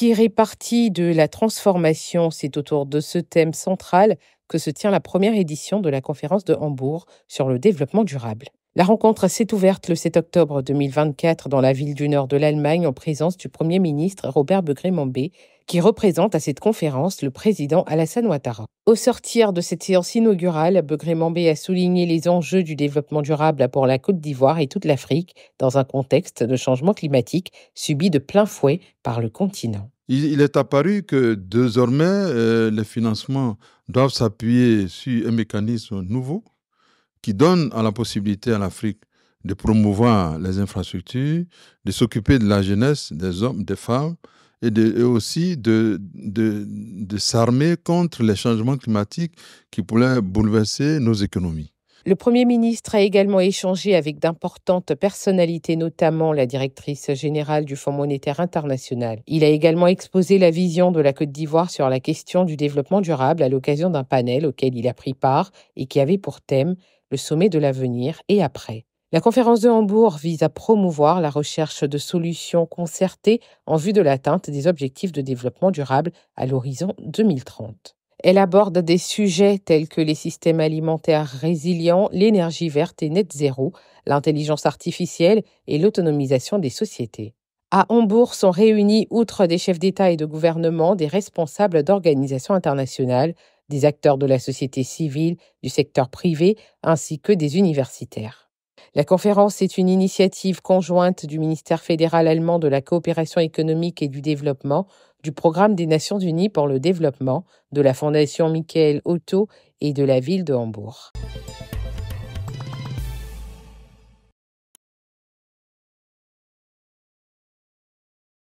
Tirer parti de la transformation, c'est autour de ce thème central que se tient la première édition de la conférence de Hambourg sur le développement durable. La rencontre s'est ouverte le 7 octobre 2024 dans la ville du nord de l'Allemagne en présence du Premier ministre Robert begré qui représente à cette conférence le président Alassane Ouattara. Au sortir de cette séance inaugurale, Begré a souligné les enjeux du développement durable pour la Côte d'Ivoire et toute l'Afrique dans un contexte de changement climatique subi de plein fouet par le continent. Il est apparu que désormais, euh, les financements doivent s'appuyer sur un mécanisme nouveau qui donne la possibilité à l'Afrique de promouvoir les infrastructures, de s'occuper de la jeunesse, des hommes, des femmes, et, aussi de s'armer contre les changements climatiques qui pourraient bouleverser nos économies. Le Premier ministre a également échangé avec d'importantes personnalités, notamment la directrice générale du Fonds monétaire international. Il a également exposé la vision de la Côte d'Ivoire sur la question du développement durable à l'occasion d'un panel auquel il a pris part et qui avait pour thème le sommet de l'avenir et après. La conférence de Hambourg vise à promouvoir la recherche de solutions concertées en vue de l'atteinte des objectifs de développement durable à l'horizon 2030. Elle aborde des sujets tels que les systèmes alimentaires résilients, l'énergie verte et net zéro, l'intelligence artificielle et l'autonomisation des sociétés. À Hambourg sont réunis, outre des chefs d'État et de gouvernement, des responsables d'organisations internationales, des acteurs de la société civile, du secteur privé, ainsi que des universitaires. La conférence est une initiative conjointe du ministère fédéral allemand de la coopération économique et du développement, du programme des Nations Unies pour le développement, de la Fondation Michael Otto et de la ville de Hambourg.